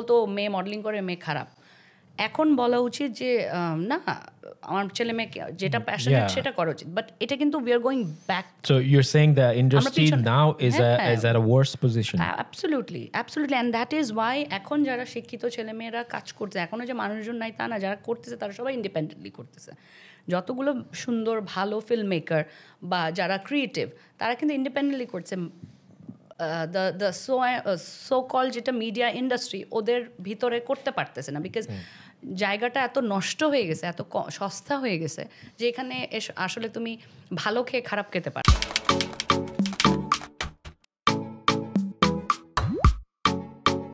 বলতো মেয়ে মডেলিং করে মেয়ে খারাপ এখন বলা উচিত যে না আমার ছেলে মেয়ে যেটা প্যাশন mm, সেটা করা উচিত বাট এটা কিন্তু we are going back so you are saying the industry now is is a worse position absolutely absolutely and that is why এখন যারা শিক্ষিত ছেলে মেয়েরা কাজ করছে এখনো যে মানুষজন নাই তা না যারা করতেছে তারা সবাই ইন্ডিপেন্ডেন্টলি করতেছে যতগুলো সুন্দর ভালো ফিল্ম মেকার বা যারা ক্রিয়েটিভ তারা কিন্তু ইন্ডিপেন্ডেন্টলি করছে the the so so call যেটা মিডিয়া ইন্ডাস্ট্রি ওদের ভিতরে করতে পারতেছে না বিকজ জায়গাটা এত নষ্ট হয়ে গেছে এত সস্তা হয়ে গেছে যে এখানে আসলে তুমি ভালো খেয়ে খারাপ খেতে পারো